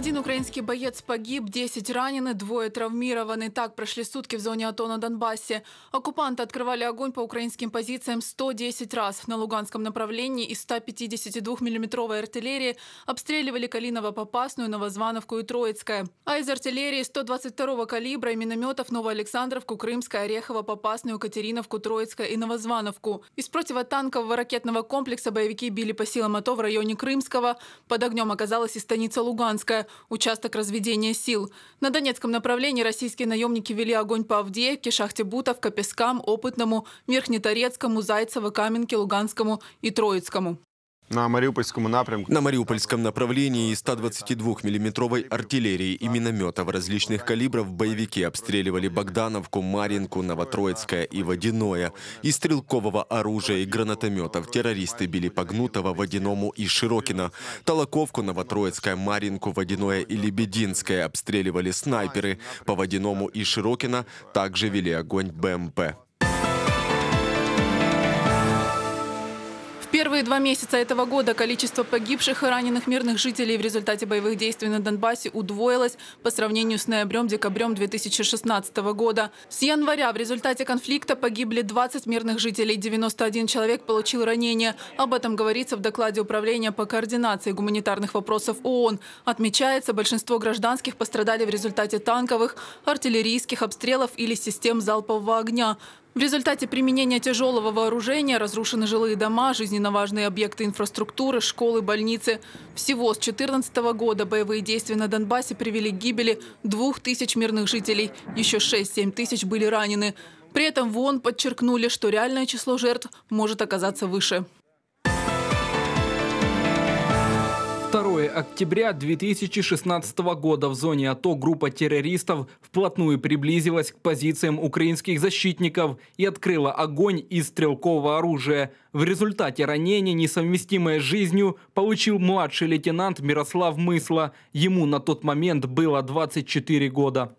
Один украинский боец погиб, 10 ранены, двое травмированы. Так прошли сутки в зоне АТО на Донбассе. Оккупанты открывали огонь по украинским позициям 110 раз. На Луганском направлении из 152 миллиметровой артиллерии обстреливали Калиново, Попасную, Новозвановку и Троицкое. А из артиллерии 122 калибра и минометов Новоалександровку, Крымское, Орехово, Попасную, Катериновку, Троицкое и Новозвановку. Из противотанкового ракетного комплекса боевики били по силам АТО в районе Крымского. Под огнем оказалась и станица Луганская участок разведения сил. На Донецком направлении российские наемники вели огонь по Авдеевке, Шахте Бутовка, Пескам, Опытному, Верхнеторецкому, Зайцево, Каменке, Луганскому и Троицкому. На Мариупольском напрямку. На Мариупольском направлении 122 миллиметровой артиллерии и минометов различных калибров боевики обстреливали Богдановку, Маринку, Новотроицкое и Водяное. Из стрелкового оружия и гранатометов террористы били Погнутого, Водяному и Широкина. Толоковку, Новотроицкое, Маринку, Водяное и Лебединское обстреливали снайперы. По Водяному и Широкина также вели огонь БМП первые два месяца этого года количество погибших и раненых мирных жителей в результате боевых действий на Донбассе удвоилось по сравнению с ноябрем-декабрем 2016 года. С января в результате конфликта погибли 20 мирных жителей, 91 человек получил ранения. Об этом говорится в докладе Управления по координации гуманитарных вопросов ООН. Отмечается, большинство гражданских пострадали в результате танковых, артиллерийских обстрелов или систем залпового огня. В результате применения тяжелого вооружения разрушены жилые дома, жизненно важные важные объекты инфраструктуры, школы, больницы. Всего с 2014 года боевые действия на Донбассе привели к гибели двух тысяч мирных жителей. Еще 6-7 тысяч были ранены. При этом в ООН подчеркнули, что реальное число жертв может оказаться выше. 2 октября 2016 года в зоне АТО группа террористов вплотную приблизилась к позициям украинских защитников и открыла огонь из стрелкового оружия. В результате ранения, несовместимое с жизнью, получил младший лейтенант Мирослав Мысла. Ему на тот момент было 24 года.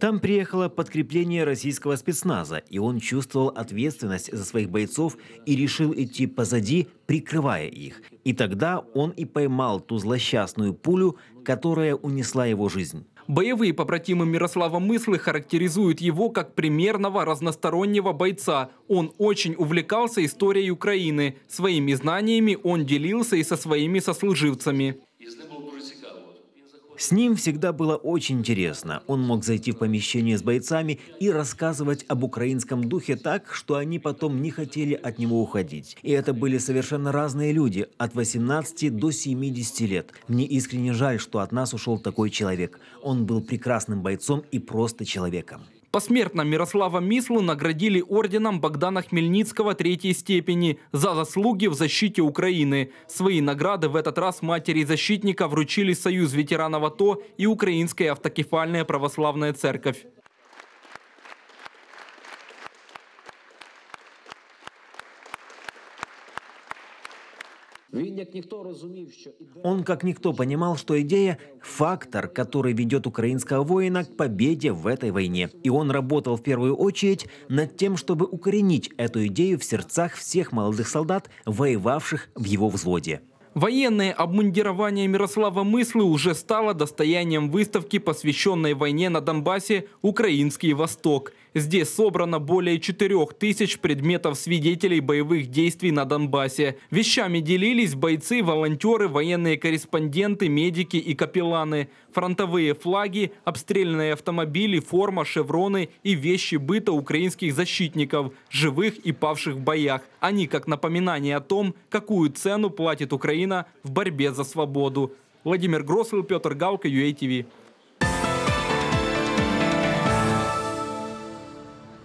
Там приехало подкрепление российского спецназа, и он чувствовал ответственность за своих бойцов и решил идти позади, прикрывая их. И тогда он он и поймал ту злосчастную пулю, которая унесла его жизнь. Боевые побратимы Мирослава Мыслы характеризуют его как примерного разностороннего бойца. Он очень увлекался историей Украины. Своими знаниями он делился и со своими сослуживцами. С ним всегда было очень интересно. Он мог зайти в помещение с бойцами и рассказывать об украинском духе так, что они потом не хотели от него уходить. И это были совершенно разные люди, от 18 до 70 лет. Мне искренне жаль, что от нас ушел такой человек. Он был прекрасным бойцом и просто человеком. Посмертно Мирослава Мислу наградили орденом Богдана Хмельницкого третьей степени за заслуги в защите Украины. Свои награды в этот раз матери защитника вручили Союз ветеранов АТО и Украинская автокефальная православная церковь. Он, как никто, понимал, что идея – фактор, который ведет украинского воина к победе в этой войне. И он работал в первую очередь над тем, чтобы укоренить эту идею в сердцах всех молодых солдат, воевавших в его взводе. Военное обмундирование Мирослава Мыслы уже стало достоянием выставки, посвященной войне на Донбассе «Украинский Восток». Здесь собрано более 4000 предметов свидетелей боевых действий на Донбассе. Вещами делились бойцы, волонтеры, военные корреспонденты, медики и капелланы. Фронтовые флаги, обстрельные автомобили, форма, шевроны и вещи быта украинских защитников, живых и павших в боях. Они как напоминание о том, какую цену платит Украина в борьбе за свободу. Владимир Гросл, Петр Галка, UATV.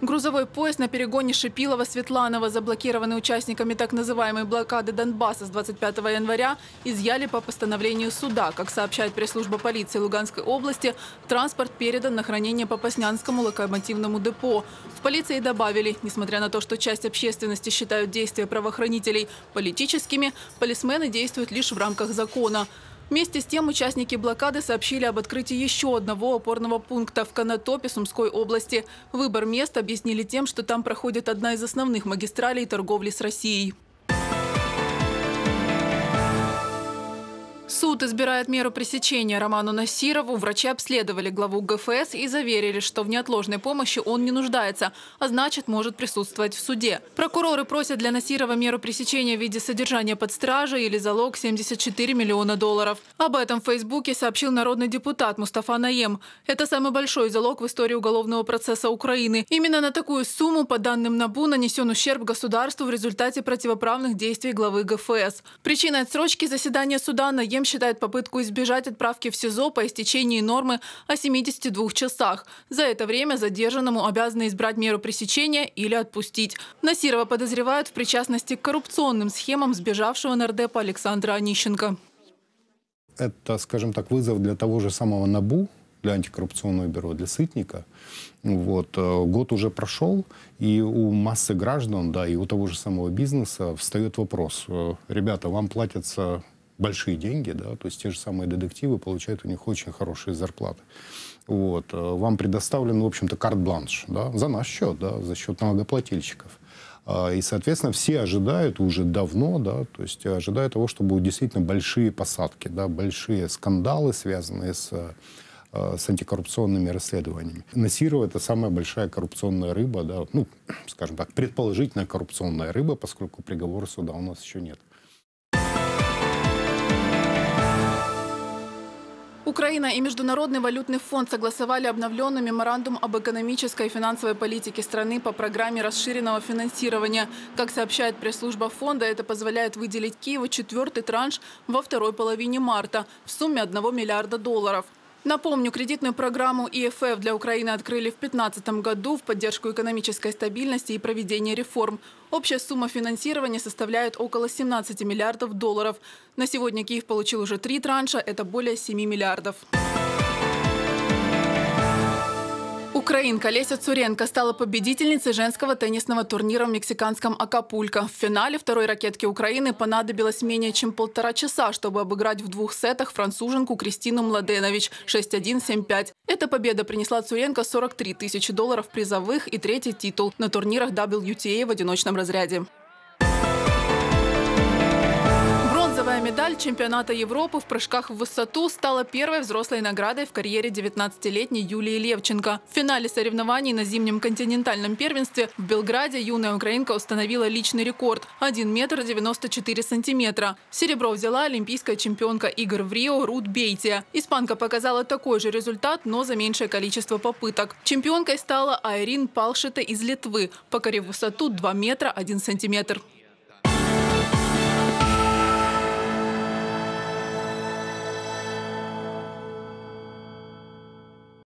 Грузовой поезд на перегоне Шипилова-Светланова, заблокированный участниками так называемой блокады Донбасса с 25 января, изъяли по постановлению суда. Как сообщает пресс-служба полиции Луганской области, транспорт передан на хранение по Поснянскому локомотивному депо. В полиции добавили, несмотря на то, что часть общественности считают действия правоохранителей политическими, полисмены действуют лишь в рамках закона. Вместе с тем участники блокады сообщили об открытии еще одного опорного пункта в Канатопе Сумской области. Выбор мест объяснили тем, что там проходит одна из основных магистралей торговли с Россией. Суд избирает меру пресечения Роману Насирову. Врачи обследовали главу ГФС и заверили, что в неотложной помощи он не нуждается, а значит, может присутствовать в суде. Прокуроры просят для Насирова меру пресечения в виде содержания под стражей или залог 74 миллиона долларов. Об этом в Фейсбуке сообщил народный депутат Мустафа Наем. Это самый большой залог в истории уголовного процесса Украины. Именно на такую сумму, по данным НАБУ, нанесен ущерб государству в результате противоправных действий главы ГФС. Причиной отсрочки заседания суда Наем Госдеп считает попытку избежать отправки в СИЗО по истечении нормы о 72 часах. За это время задержанному обязаны избрать меру пресечения или отпустить. Насирова подозревают в причастности к коррупционным схемам сбежавшего нардепа Александра Онищенко. Это, скажем так, вызов для того же самого НАБУ, для антикоррупционного бюро, для Сытника. Вот. Э, год уже прошел, и у массы граждан, да, и у того же самого бизнеса встает вопрос. Э, Ребята, вам платятся большие деньги, да, то есть те же самые детективы получают у них очень хорошие зарплаты. Вот. Э, вам предоставлен, в общем-то, карт-бланш, да, за наш счет, да, за счет налогоплательщиков. А, и, соответственно, все ожидают уже давно, да, то есть ожидают того, что будут действительно большие посадки, да, большие скандалы, связанные с э, с антикоррупционными расследованиями. Насирова — это самая большая коррупционная рыба, да, ну, скажем так, предположительно коррупционная рыба, поскольку приговора суда у нас еще нет. Украина и Международный валютный фонд согласовали обновленный меморандум об экономической и финансовой политике страны по программе расширенного финансирования. Как сообщает пресс-служба фонда, это позволяет выделить Киеву четвертый транш во второй половине марта в сумме 1 миллиарда долларов. Напомню, кредитную программу ИФФ для Украины открыли в 2015 году в поддержку экономической стабильности и проведения реформ. Общая сумма финансирования составляет около 17 миллиардов долларов. На сегодня Киев получил уже три транша, это более 7 миллиардов. Украинка Леся Цуренко стала победительницей женского теннисного турнира в мексиканском Акапулько. В финале второй ракетки Украины понадобилось менее чем полтора часа, чтобы обыграть в двух сетах француженку Кристину Младенович 6-1-7-5. Эта победа принесла Цуренко 43 тысячи долларов призовых и третий титул на турнирах WTA в одиночном разряде. Медаль чемпионата Европы в прыжках в высоту стала первой взрослой наградой в карьере 19-летней Юлии Левченко. В финале соревнований на зимнем континентальном первенстве в Белграде юная украинка установила личный рекорд – 1 метр 94 сантиметра. Серебро взяла олимпийская чемпионка игр в Рио Рут Бейтия. Испанка показала такой же результат, но за меньшее количество попыток. Чемпионкой стала Айрин Палшита из Литвы, покорив высоту 2 метра 1 сантиметр.